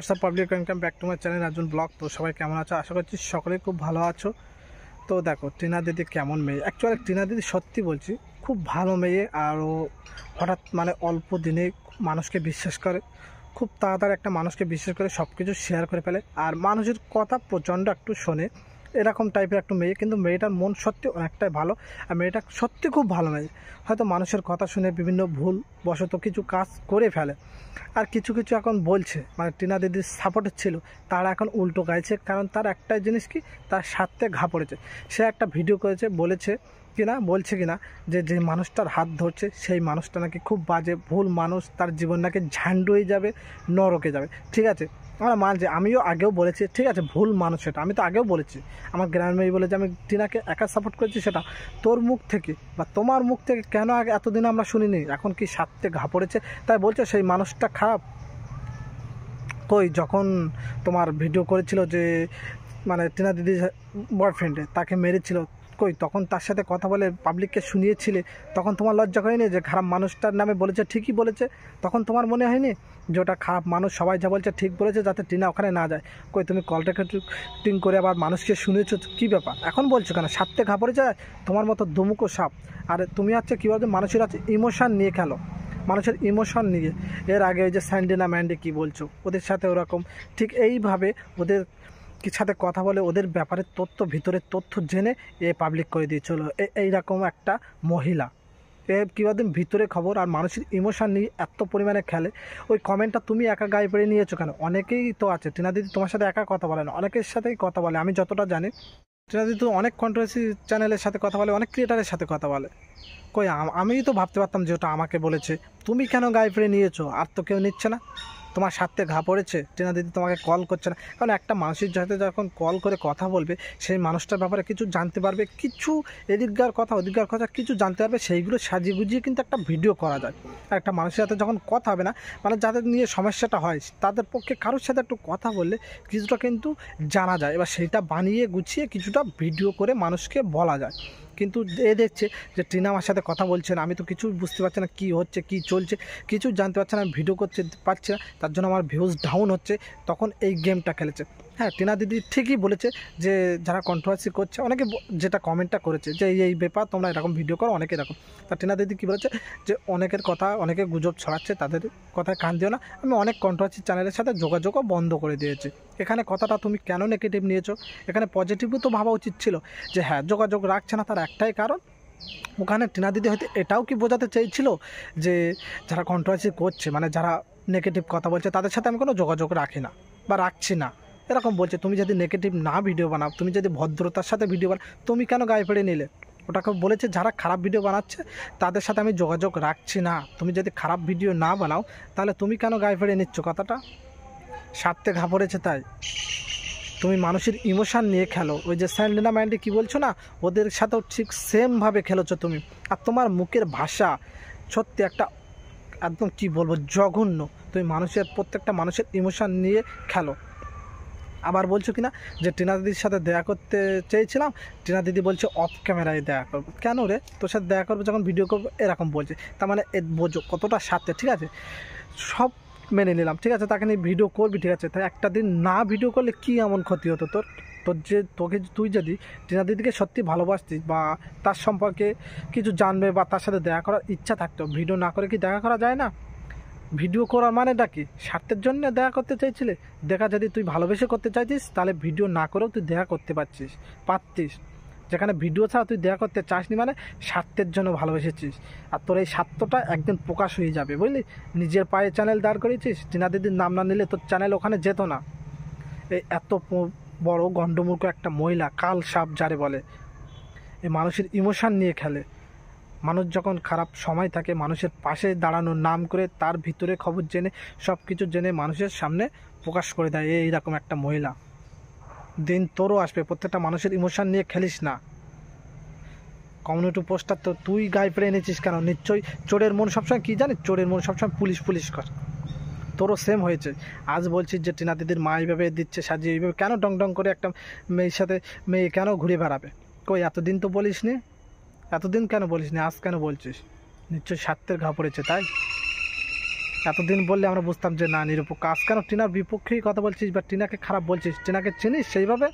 WhatsApp public welcome back to my channel রাজুন blog তো সবাই কেমন আছো আশা করছি সকলেই খুব ভালো আছো তো দেখো টিনা দিদি কেমন মেয়ে অ্যাকচুয়ালি টিনা দিদি সত্যি বলছি খুব ভালো মেয়ে ও হঠাৎ মানে অল্প দিনে মানুষকে বিশ্বাস করে খুব তাড়াতাড়ি একটা মানুষকে বিশ্বাস করে সব কিছু শেয়ার করে ফেলে আর মানুষের কথা প্রচণ্ড একটু শোনে এরকম টাইপের একটা মেয়ে কিন্তু মেয়েটার মন সত্যি অনেকটাই ভালো আর মেয়েটা সত্যি খুব ভালো মেয়ে হয়তো মানুষের কথা শুনে বিভিন্ন ভুল বশত কিছু কাজ করে ফেলে আর কিছু কিছু এখন বলছে মানে টিনা দিদির সাপোর্টের ছিল তারা এখন উল্টো গাইছে কারণ তার একটাই জিনিস কি তার স্বার্থে ঘা পড়েছে সে একটা ভিডিও করেছে বলেছে কিনা বলছে কিনা যে যে মানুষটার হাত ধরছে সেই মানুষটা নাকি খুব বাজে ভুল মানুষ তার জীবন নাকি ঝান্ডুয়ে যাবে নরকে যাবে ঠিক আছে আমরা মান যে আমিও আগেও বলেছি ঠিক আছে ভুল মানুষ সেটা আমি তো আগেও বলেছি আমার গ্রামের মেয়ে বলে যে আমি টিনাকে একা সাপোর্ট করেছি সেটা তোর মুখ থেকে বা তোমার মুখ থেকে কেন আগে এতদিন আমরা শুনিনি এখন কি সাপতে ঘা পড়েছে তাই বলছে সেই মানুষটা খারাপ কই যখন তোমার ভিডিও করেছিল যে মানে টিনা দিদি বয়ফ্রেন্ডে তাকে মেরেছিল কই তখন তার সাথে কথা বলে পাবলিককে শুনিয়েছিলে তখন তোমার লজ্জা হয়নি যে খারাপ মানুষটার নামে বলেছে ঠিকই বলেছে তখন তোমার মনে হয়নি যে ওটা খারাপ মানুষ সবাই যা বলছে ঠিক বলেছে যাতে টিনা ওখানে না যায় কই তুমি কলটা রেকর্ডিং করে আবার মানুষকে শুনেছ কি ব্যাপার এখন বলছো কেন সাপতে ঘাপড়ে যায় তোমার মতো দুমুকো সাপ আর তুমি হচ্ছে কী বলছো মানুষের হচ্ছে ইমোশান নিয়ে খেলো মানুষের ইমোশন নিয়ে এর আগে ওই যে স্যান্ডিনা ম্যান্ডে কী বলছো ওদের সাথে ওরকম ঠিক এইভাবে ওদের সাথে কথা বলে ওদের ব্যাপারে তথ্য ভিতরে তথ্য জেনে এ পাবলিক করে দিয়ে চলো এইরকম একটা মহিলা এর কীভাবে ভিতরে খবর আর মানুষের ইমোশান নিয়ে এত পরিমাণে খেলে ওই কমেন্টটা তুমি একা গায়ে পেড়ে নিয়েছো কেন অনেকেই তো আছে টিনা দিদি তোমার সাথে একা কথা বলে না অনেকের সাথেই কথা বলে আমি যতটা জানি টিনা দিদি তো অনেক কন্ট্রোভার্সি চ্যানেলের সাথে কথা বলে অনেক ক্রিয়েটারের সাথে কথা বলে কই আমি তো ভাবতে পারতাম যে ওটা আমাকে বলেছে তুমি কেন গায়ে পেড়ে নিয়েছো আর তো কেউ নিচ্ছে না তোমার স্বার্থে ঘা পড়েছে টিনা দিদি তোমাকে কল করছে না কারণ একটা মানুষের সাথে যখন কল করে কথা বলবে সেই মানুষটার ব্যাপারে কিছু জানতে পারবে কিছু এদিককার কথা ওদিককার কথা কিছু জানতে পারবে সেইগুলো সাজিয়ে গুজিয়ে কিন্তু একটা ভিডিও করা যায় একটা মানুষের সাথে যখন কথা হবে না মানে যাদের নিয়ে সমস্যাটা হয় তাদের পক্ষে কারোর সাথে একটু কথা বললে কিছুটা কিন্তু জানা যায় এবার সেইটা বানিয়ে গুছিয়ে কিছুটা ভিডিও করে মানুষকে বলা যায় কিন্তু এ দেখছে যে টিনা আমার সাথে কথা বলছে না আমি তো কিছু বুঝতে পারছি না কী হচ্ছে কি চলছে কিছু জানতে পারছে না ভিডিও করতে পারছি না তার জন্য আমার ভিউজ ডাউন হচ্ছে তখন এই গেমটা খেলেছে হ্যাঁ টিনা দিদি ঠিকই বলেছে যে যারা কন্ট্রোভার্সি করছে অনেকে যেটা কমেন্টটা করেছে যে এই ব্যাপার তোমরা এরকম ভিডিও করো অনেকে এরকম তা টিনা দিদি কী বলেছে যে অনেকের কথা অনেকে গুজব ছড়াচ্ছে তাদের কথায় কান দিও না আমি অনেক কন্ট্রোভার্সি চ্যানেলের সাথে যোগাযোগও বন্ধ করে দিয়েছি এখানে কথাটা তুমি কেন নেগেটিভ নিয়েছো এখানে পজিটিভও তো ভাবা উচিত ছিল যে হ্যাঁ যোগাযোগ রাখছে না তার একটাই কারণ ওখানে টিনা দিদি হয়তো এটাও কি বোঝাতে চেয়েছিল যে যারা কন্ট্রোভার্সি করছে মানে যারা নেগেটিভ কথা বলছে তাদের সাথে আমি কোনো যোগাযোগ রাখি না বা রাখছি না এরকম বলছে তুমি যদি নেগেটিভ না ভিডিও বানাও তুমি যদি ভদ্রতার সাথে ভিডিও বানাও তুমি কেন গায়ে ফেড়ে নিলে ওটাকে বলেছে যারা খারাপ ভিডিও বানাচ্ছে তাদের সাথে আমি যোগাযোগ রাখছি না তুমি যদি খারাপ ভিডিও না বানাও তাহলে তুমি কেন গায়ে ফেড়ে নিচ্ছ কথাটা স্বার্থে ঘাপড়েছে তাই তুমি মানুষের ইমোশান নিয়ে খেলো ওই যে স্যান্ডিনা মাইন্ডে কী বলছো না ওদের সাথেও ঠিক সেমভাবে খেলেছো তুমি আর তোমার মুখের ভাষা সত্যি একটা একদম কি বলবো জঘন্য তুমি মানুষের প্রত্যেকটা মানুষের ইমোশান নিয়ে খেলো আবার বলছো কিনা যে টিনা দিদির সাথে দেখা করতে চেয়েছিলাম টিনা দিদি বলছে অফ ক্যামেরায় দেখা করবো কেন রে তোর সাথে দেখা করবো যখন ভিডিও করবো এরকম বলছে তার মানে বোঝো কতটা সাথে ঠিক আছে সব মেনে নিলাম ঠিক আছে তাকে নিয়ে ভিডিও করবি ঠিক আছে তাই একটা দিন না ভিডিও করলে কি এমন ক্ষতি হতো তোর তোর যে তোকে তুই যদি টিনা দিদিকে সত্যি ভালোবাসতিস বা তার সম্পর্কে কিছু জানবে বা তার সাথে দেখা করার ইচ্ছা থাকতো ভিডিও না করে কি দেখা করা যায় না ভিডিও করার মানেটা কি স্বার্থের জন্য দেখা করতে চাইছিলে দেখা যদি তুই ভালোবেসে করতে চাইছিস তাহলে ভিডিও না করেও তুই দেখা করতে পারছিস পারতিস যেখানে ভিডিও ছাড়া তুই দেখা করতে চাসনি মানে স্বার্থের জন্য ভালোবেসেছিস আর তোর এই স্বার্থটা একদিন প্রকাশ হয়ে যাবে বুঝলি নিজের পায়ে চ্যানেল দাঁড় করেছিস টিনা দিদির নাম না নিলে তোর চ্যানেল ওখানে যেত না এই এত বড় গণ্ডমূর্খ একটা মহিলা কাল সাপ যারে বলে এই মানুষের ইমোশান নিয়ে খেলে মানুষ যখন খারাপ সময় থাকে মানুষের পাশে দাঁড়ানো নাম করে তার ভিতরে খবর জেনে সব কিছু জেনে মানুষের সামনে প্রকাশ করে দেয় এই রকম একটা মহিলা দিন তোরও আসবে প্রত্যেকটা মানুষের ইমোশান নিয়ে খেলিস না কমিউনিটি পোস্টার তো তুই গায়ে পেরে এনেছিস কেন নিশ্চয়ই চোরের মন সবসময় কী জানিস চোরের মন সবসময় পুলিশ পুলিশ কর তোরও সেম হয়েছে আজ বলছিস যে টিনা দিদির মা এইভাবে দিচ্ছে সাজিয়ে এইভাবে কেন ডং ডং করে একটা মেয়ের সাথে মেয়ে কেন ঘুরে বেড়াবে কই এতদিন তো বলিস নি এতদিন কেন বলিস নি আজ কেন বলছিস নিশ্চয়ই স্বার্থের ঘা পড়েছে তাই এতদিন বললে আমরা বুঝতাম যে না নিরপক্ষ আজ কেন টিনার বিপক্ষেই কথা বলছিস বা টিনাকে খারাপ বলছিস টিনাকে চিনিস সেইভাবে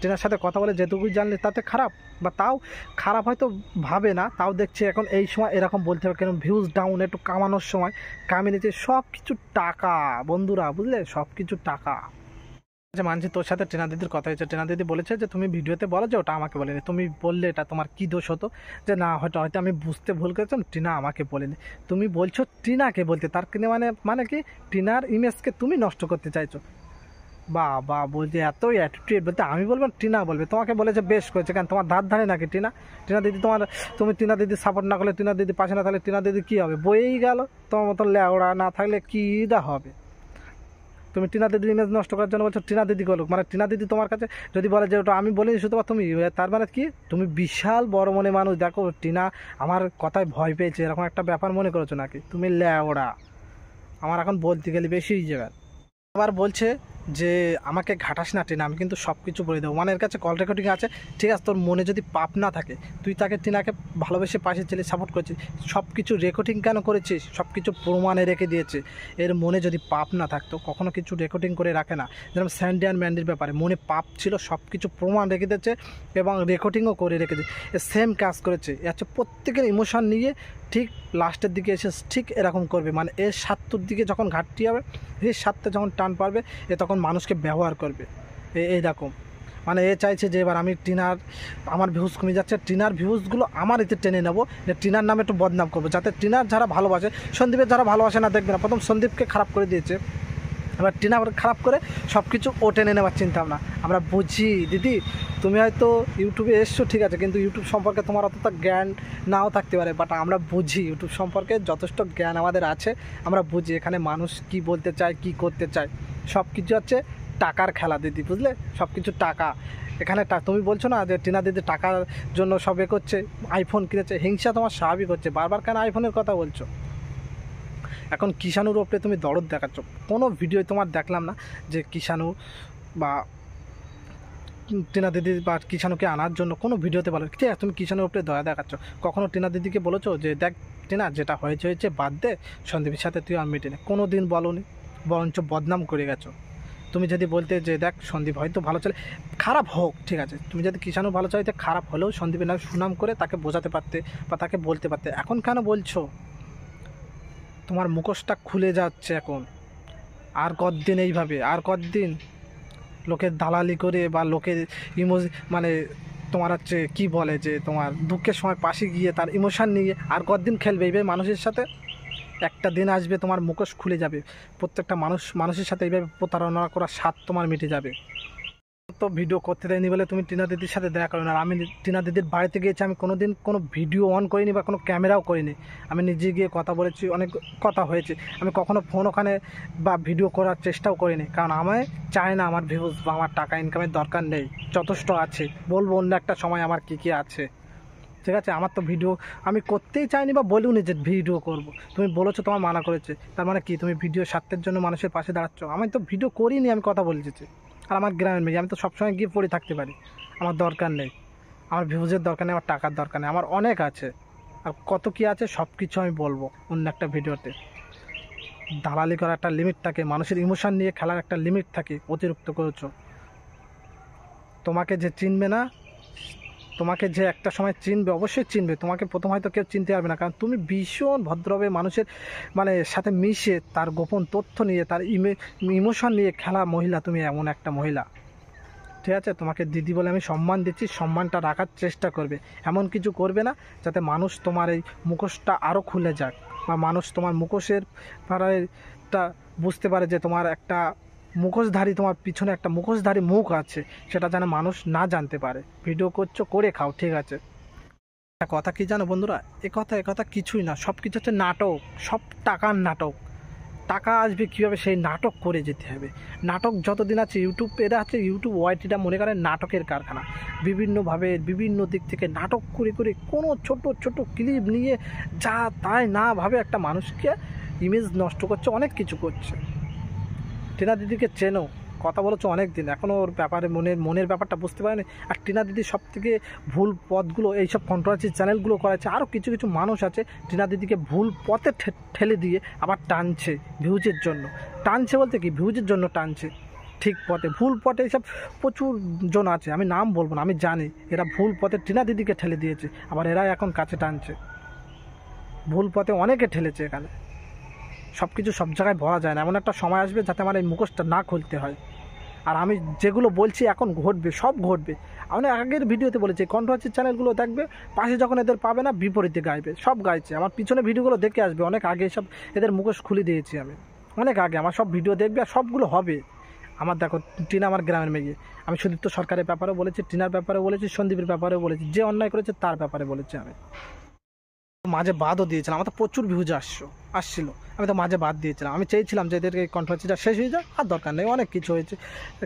টিনার সাথে কথা বলে যেটুকুই জানলে তাতে খারাপ বা তাও খারাপ হয়তো ভাবে না তাও দেখছি এখন এই সময় এরকম বলতে হবে কেন ভিউজ ডাউন একটু কামানোর সময় কামিয়ে নিচ্ছে সব কিছু টাকা বন্ধুরা বুঝলে সব কিছু টাকা যে মানছি তোর সাথে টেনা দিদির কথা হয়েছে টেনা দিদি বলেছে যে তুমি ভিডিওতে বলো যে ওটা আমাকে বলেনি তুমি বললে এটা তোমার কী দোষ হতো যে না হয়তো হয়তো আমি বুঝতে ভুল করেছিলাম টিনা আমাকে বলেনি তুমি বলছো টিনাকে বলতে তার কিনে মানে মানে কি টিনার ইমেজকে তুমি নষ্ট করতে চাইছো বা বা বলছে এত অ্যাটিটিউড বলতে আমি বলবো টিনা বলবে তোমাকে বলেছে বেশ করেছে কারণ তোমার ধার ধারে নাকি টিনা টিনা দিদি তোমার তুমি টিনা দিদি সাপোর্ট না করলে টিনা দিদি পাশে না থাকলে টিনা দিদি কী হবে বইয়েই গেল তোমার মতন ল্যাওড়া না থাকলে কী দা হবে তুমি টিনা দিদির ইমেজ নষ্ট করার জন্য বলছো টিনা দিদি করুক মানে টিনা দিদি তোমার কাছে যদি বলে যে ওটা আমি বলে দিচ্ছি শুধু তুমি ইয়ে, তার মানে কি তুমি বিশাল বড় মনে মানুষ দেখো টিনা আমার কথায় ভয় পেয়েছে এরকম একটা ব্যাপার মনে করেছো নাকি তুমি ল্যা ওরা আমার এখন বলতে গেলে বেশি যাবে আবার বলছে যে আমাকে ঘাটাস না টিনা আমি কিন্তু সব কিছু বলে দেবো ওয়ানের কাছে কল রেকর্ডিং আছে ঠিক আছে তোর মনে যদি পাপ না থাকে তুই তাকে টিনাকে ভালোবেসে পাশে ছেলে সাপোর্ট করেছিস সব কিছু রেকর্ডিং কেন করেছিস সব কিছু প্রমাণে রেখে দিয়েছে এর মনে যদি পাপ না থাকতো কখনো কিছু রেকর্ডিং করে রাখে না যেরকম স্যান্ডিয়ান ম্যান্ডির ব্যাপারে মনে পাপ ছিল সব কিছু প্রমাণ রেখে দিয়েছে এবং রেকর্ডিংও করে রেখেছে সেম কাজ করেছে হচ্ছে প্রত্যেকের ইমোশন নিয়ে ঠিক লাস্টের দিকে এসে ঠিক এরকম করবে মানে এর স্বার্থর দিকে যখন ঘাটতি হবে এর স্বার্থে যখন টান পারবে এ তখন এখন মানুষকে ব্যবহার করবে এই রকম মানে এ চাইছে যে এবার আমি টিনার আমার ভিউজ কমে যাচ্ছে টিনার ভিউজগুলো আমার এতে টেনে নেবো যে টিনার নামে একটু বদনাম করবো যাতে টিনার যারা ভালোবাসে সন্দীপের যারা ভালোবাসে না দেখবে না প্রথম সন্দীপকে খারাপ করে দিয়েছে এবার টিনার খারাপ করে সব কিছু ও টেনে নেওয়ার চিন্তা ভাবনা আমরা বুঝি দিদি তুমি হয়তো ইউটিউবে এসছো ঠিক আছে কিন্তু ইউটিউব সম্পর্কে তোমার অতটা জ্ঞান নাও থাকতে পারে বাট আমরা বুঝি ইউটিউব সম্পর্কে যথেষ্ট জ্ঞান আমাদের আছে আমরা বুঝি এখানে মানুষ কি বলতে চায় কি করতে চায় সব কিছু হচ্ছে টাকার খেলা দিদি বুঝলে সব কিছু টাকা এখানে তুমি বলছো না যে টিনা দিদি টাকার জন্য সব এ করছে আইফোন কিনেছে হিংসা তোমার স্বাভাবিক হচ্ছে বারবার কেন আইফোনের কথা বলছো এখন কিষাণুর ওপরে তুমি দরদ দেখাচ্ছ কোনো ভিডিও তোমার দেখলাম না যে কিষাণু বা টিনা দিদি বা কিষাণুকে আনার জন্য কোনো ভিডিওতে বলো ঠিক আছে তুমি কিষাণুর ওপরে দয়া দেখাচ্ছ কখনো টিনা দিদিকে বলেছো যে দেখ টিনা যেটা হয়েছে হয়েছে বাদ দে সন্দীপের সাথে তুই আর মিটিনে কোনো দিন বলো বরঞ্চ বদনাম করে গেছো তুমি যদি বলতে যে দেখ সন্দীপ হয়তো ভালো চলে খারাপ হোক ঠিক আছে তুমি যদি কিষাণু ভালো চাইতে খারাপ হলেও সন্দীপের নাম সুনাম করে তাকে বোঝাতে পারতে বা তাকে বলতে পারতে এখন কেন বলছো তোমার মুখোশটা খুলে যাচ্ছে এখন আর কতদিন এইভাবে আর কতদিন লোকের দালালি করে বা লোকের ইমো মানে তোমার হচ্ছে কী বলে যে তোমার দুঃখের সময় পাশে গিয়ে তার ইমোশান নিয়ে আর কতদিন খেলবে এইভাবে মানুষের সাথে একটা দিন আসবে তোমার মুখোশ খুলে যাবে প্রত্যেকটা মানুষ মানুষের সাথে এইভাবে প্রতারণা করার স্বাদ তোমার মিটে যাবে তো ভিডিও করতে দেয়নি বলে তুমি টিনা দিদির সাথে দেখা করো না আমি টিনা দিদির বাড়িতে গিয়েছি আমি কোনো দিন কোনো ভিডিও অন করিনি বা কোনো ক্যামেরাও করিনি আমি নিজে গিয়ে কথা বলেছি অনেক কথা হয়েছে আমি কখনো ফোন ওখানে বা ভিডিও করার চেষ্টাও করিনি কারণ আমায় চায় না আমার ভিউজ বা আমার টাকা ইনকামের দরকার নেই যথেষ্ট আছে বলবো অন্য একটা সময় আমার কী কী আছে ঠিক আছে আমার তো ভিডিও আমি করতেই চাইনি বা বলিনি যে ভিডিও করব। তুমি বলেছো তোমার মানা করেছে তার মানে কি তুমি ভিডিও স্বার্থের জন্য মানুষের পাশে দাঁড়াচ্ছ আমি তো ভিডিও করিনি আমি কথা বলছি আর আমার গ্রামের মেয়ে আমি তো সবসময় গিয়ে পড়ে থাকতে পারি আমার দরকার নেই আমার ভিউজের দরকার নেই আমার টাকার দরকার নেই আমার অনেক আছে আর কত কি আছে সব কিছু আমি বলবো অন্য একটা ভিডিওতে দালালি করার একটা লিমিট থাকে মানুষের ইমোশান নিয়ে খেলার একটা লিমিট থাকে অতিরিক্ত করেছ তোমাকে যে চিনবে না তোমাকে যে একটা সময় চিনবে অবশ্যই চিনবে তোমাকে প্রথম হয়তো কেউ চিনতে পারবে না কারণ তুমি ভীষণ ভদ্রভাবে মানুষের মানে সাথে মিশে তার গোপন তথ্য নিয়ে তার ইমোশন নিয়ে খেলা মহিলা তুমি এমন একটা মহিলা ঠিক আছে তোমাকে দিদি বলে আমি সম্মান দিচ্ছি সম্মানটা রাখার চেষ্টা করবে এমন কিছু করবে না যাতে মানুষ তোমার এই মুখোশটা আরও খুলে যাক বা মানুষ তোমার মুখোশের পাড়াটা বুঝতে পারে যে তোমার একটা মুখোশধারী তোমার পিছনে একটা মুখোশধারী মুখ আছে সেটা যেন মানুষ না জানতে পারে ভিডিও করছো করে খাও ঠিক আছে একটা কথা কি জানো বন্ধুরা এ কথা এ কথা কিছুই না সব কিছু হচ্ছে নাটক সব টাকার নাটক টাকা আসবে কীভাবে সেই নাটক করে যেতে হবে নাটক যতদিন আছে ইউটিউব এরা আছে ইউটিউব ওয়াইটিটা মনে করেন নাটকের কারখানা বিভিন্নভাবে বিভিন্ন দিক থেকে নাটক করে করে কোনো ছোট ছোট ক্লিপ নিয়ে যা তাই না ভাবে একটা মানুষকে ইমেজ নষ্ট করছে অনেক কিছু করছে টিনা দিদিকে চেনো কথা বলেছো অনেক দিন এখনও ওর ব্যাপারে মনের মনের ব্যাপারটা বুঝতে পারেনি আর টিনা দিদি সব থেকে ভুল পথগুলো এইসব কন্ট্রোভার্সি চ্যানেলগুলো করাচ্ছে আরও কিছু কিছু মানুষ আছে টিনা দিদিকে ভুল পথে ঠেলে দিয়ে আবার টানছে ভিউজের জন্য টানছে বলতে কি ভিউজের জন্য টানছে ঠিক পথে ভুল পথে এইসব প্রচুর জন আছে আমি নাম বলবো না আমি জানি এরা ভুল পথে টিনা দিদিকে ঠেলে দিয়েছে আবার এরা এখন কাছে টানছে ভুল পথে অনেকে ঠেলেছে এখানে সব কিছু সব জায়গায় ভরা যায় না এমন একটা সময় আসবে যাতে আমার এই মুখোশটা না খুলতে হয় আর আমি যেগুলো বলছি এখন ঘটবে সব ঘটবে আমি আগের ভিডিওতে বলেছি কন্ট্রোভার্সি চ্যানেলগুলো দেখবে পাশে যখন এদের পাবে না বিপরীতে গাইবে সব গাইছে আমার পিছনে ভিডিওগুলো দেখে আসবে অনেক আগে সব এদের মুখোশ খুলে দিয়েছি আমি অনেক আগে আমার সব ভিডিও দেখবে আর সবগুলো হবে আমার দেখো টিনা আমার গ্রামের মেয়ে আমি সুদীপ্ত সরকারের ব্যাপারেও বলেছি টিনার ব্যাপারেও বলেছি সন্দীপের ব্যাপারেও বলেছি যে অন্যায় করেছে তার ব্যাপারে বলেছি আমি মাঝে বাদও দিয়েছিলাম আমার তো প্রচুর ভিউজ আসছো আসছিলো আমি তো মাঝে বাদ দিয়েছিলাম আমি চেয়েছিলাম যে এদেরকে কন্ট্রোভার্সিটা শেষ হয়ে যাক আর দরকার নেই অনেক কিছু হয়েছে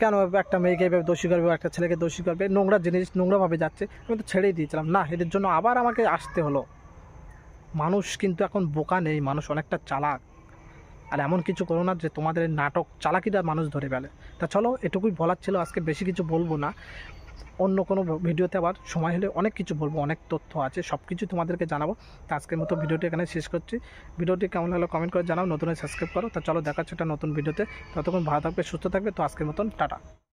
কেন একটা মেয়েকে এভাবে দোষী করবে একটা ছেলেকে দোষী করবে নোংরা জিনিস নোংরাভাবে যাচ্ছে আমি তো ছেড়েই দিয়েছিলাম না এদের জন্য আবার আমাকে আসতে হলো মানুষ কিন্তু এখন বোকা নেই মানুষ অনেকটা চালাক আর এমন কিছু করো না যে তোমাদের নাটক চালাকিটা মানুষ ধরে ফেলে তা চলো এটুকুই বলার ছিল আজকে বেশি কিছু বলবো না অন্য কোনো ভিডিওতে আবার সময় হলে অনেক কিছু বলবো অনেক তথ্য আছে সব কিছু তোমাদেরকে জানাবো তো আজকের মতো ভিডিওটি এখানে শেষ করছি ভিডিওটি কেমন লাগলো কমেন্ট করে জানাও নতুন সাবস্ক্রাইব করো তো চলো দেখাচ্ছি একটা নতুন ভিডিওতে ততক্ষণ ভালো থাকবে সুস্থ থাকবে তো আজকের মতন টাটা